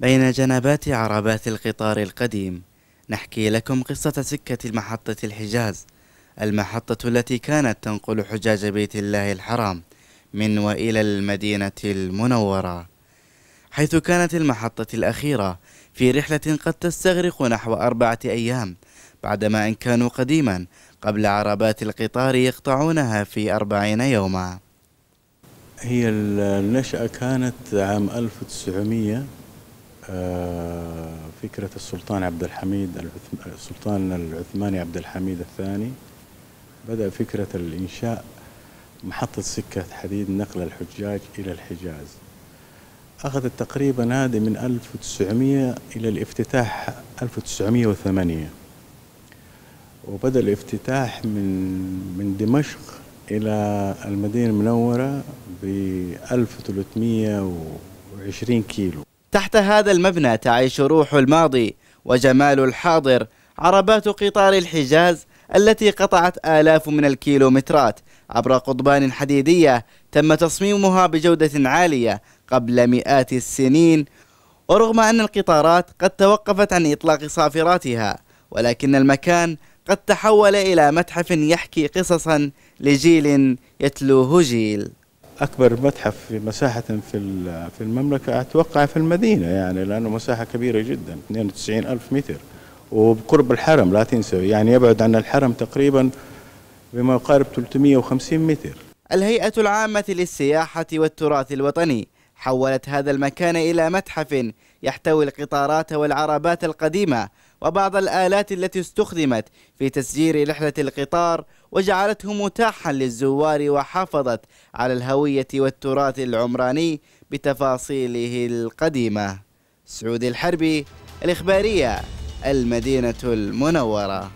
بين جنبات عربات القطار القديم نحكي لكم قصة سكة محطة الحجاز المحطة التي كانت تنقل حجاج بيت الله الحرام من وإلى المدينة المنورة حيث كانت المحطة الأخيرة في رحلة قد تستغرق نحو أربعة أيام بعدما إن كانوا قديما قبل عربات القطار يقطعونها في أربعين يوما هي النشأة كانت عام 1900 آه، فكرة السلطان عبد الحميد آه، السلطان العثماني عبد الحميد الثاني بدأ فكرة الإنشاء محطة سكة حديد نقل الحجاج إلى الحجاز أخذت تقريبا هذه من 1900 إلى الافتتاح 1908 وبدأ الافتتاح من من دمشق إلى المدينة المنورة ب 1320 كيلو تحت هذا المبنى تعيش روح الماضي وجمال الحاضر عربات قطار الحجاز التي قطعت آلاف من الكيلومترات عبر قضبان حديدية تم تصميمها بجودة عالية قبل مئات السنين ورغم أن القطارات قد توقفت عن إطلاق صافراتها ولكن المكان قد تحول إلى متحف يحكي قصصا لجيل يتلوه جيل اكبر متحف في مساحه في في المملكه اتوقع في المدينه يعني لانه مساحه كبيره جدا 92 الف متر وبقرب الحرم لا تنسى يعني يبعد عن الحرم تقريبا بما يقارب 350 متر الهيئة العامة للسياحة والتراث الوطني حولت هذا المكان إلى متحف يحتوي القطارات والعربات القديمة وبعض الآلات التي استخدمت في تسجير رحلة القطار وجعلته متاحا للزوار وحافظت على الهوية والتراث العمراني بتفاصيله القديمة سعود الحربي الإخبارية المدينة المنورة